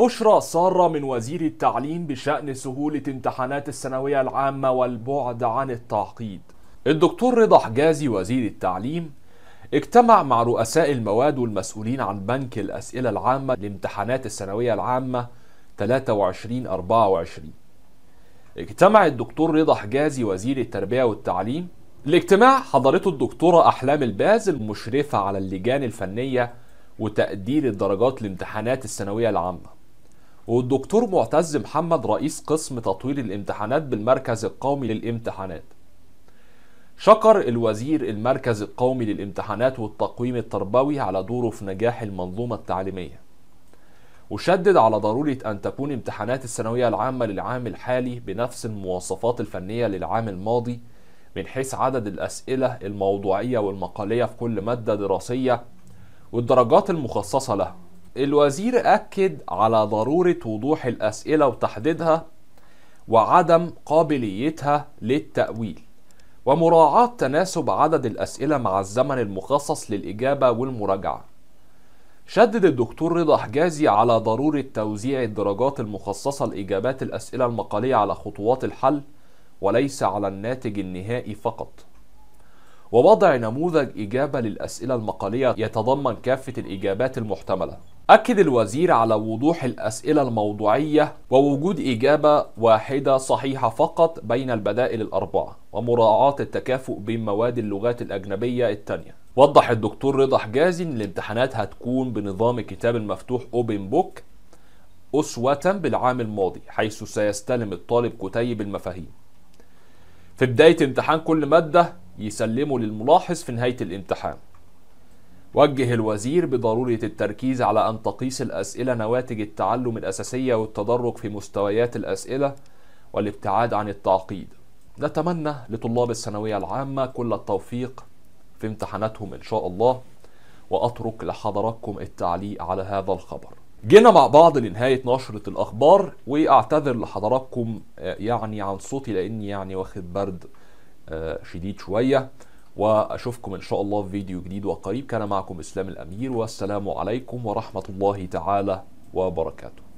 بشرى سارة من وزير التعليم بشأن سهولة امتحانات الثانوية العامة والبعد عن التعقيد. الدكتور رضا حجازي وزير التعليم اجتمع مع رؤساء المواد والمسؤولين عن بنك الأسئلة العامة لامتحانات الثانوية العامة 23 24. اجتمع الدكتور رضا حجازي وزير التربية والتعليم. الاجتماع حضرته الدكتورة أحلام الباز المشرفة على اللجان الفنية وتقدير الدرجات لامتحانات الثانوية العامة. والدكتور معتز محمد رئيس قسم تطوير الامتحانات بالمركز القومي للامتحانات شكر الوزير المركز القومي للامتحانات والتقويم التربوي على دوره في نجاح المنظومة التعليمية وشدد على ضرورة أن تكون امتحانات الثانوية العامة للعام الحالي بنفس المواصفات الفنية للعام الماضي من حيث عدد الأسئلة الموضوعية والمقالية في كل مادة دراسية والدرجات المخصصة لها الوزير أكد على ضرورة وضوح الأسئلة وتحديدها وعدم قابليتها للتأويل ومراعاة تناسب عدد الأسئلة مع الزمن المخصص للإجابة والمراجعة شدد الدكتور رضا حجازي على ضرورة توزيع الدرجات المخصصة لإجابات الأسئلة المقالية على خطوات الحل وليس على الناتج النهائي فقط ووضع نموذج إجابة للأسئلة المقالية يتضمن كافة الإجابات المحتملة أكد الوزير على وضوح الأسئلة الموضوعية ووجود إجابة واحدة صحيحة فقط بين البدائل الأربعة ومراعاة التكافؤ بين مواد اللغات الأجنبية التانية وضح الدكتور رضا حجازي إن الامتحانات هتكون بنظام الكتاب المفتوح أوبن بوك أسوة بالعام الماضي حيث سيستلم الطالب كتيب المفاهيم في بداية امتحان كل مادة يسلمه للملاحظ في نهاية الامتحان وجه الوزير بضرورة التركيز على أن تقيس الأسئلة نواتج التعلم الأساسية والتدرج في مستويات الأسئلة والابتعاد عن التعقيد نتمنى لطلاب الثانوية العامة كل التوفيق في امتحاناتهم إن شاء الله وأترك لحضراتكم التعليق على هذا الخبر جينا مع بعض لنهاية نشرة الأخبار وأعتذر لحضراتكم آه، يعني عن صوتي لأني يعني واخد برد آه، شديد شوية واشوفكم ان شاء الله في فيديو جديد وقريب كان معكم اسلام الامير والسلام عليكم ورحمه الله تعالى وبركاته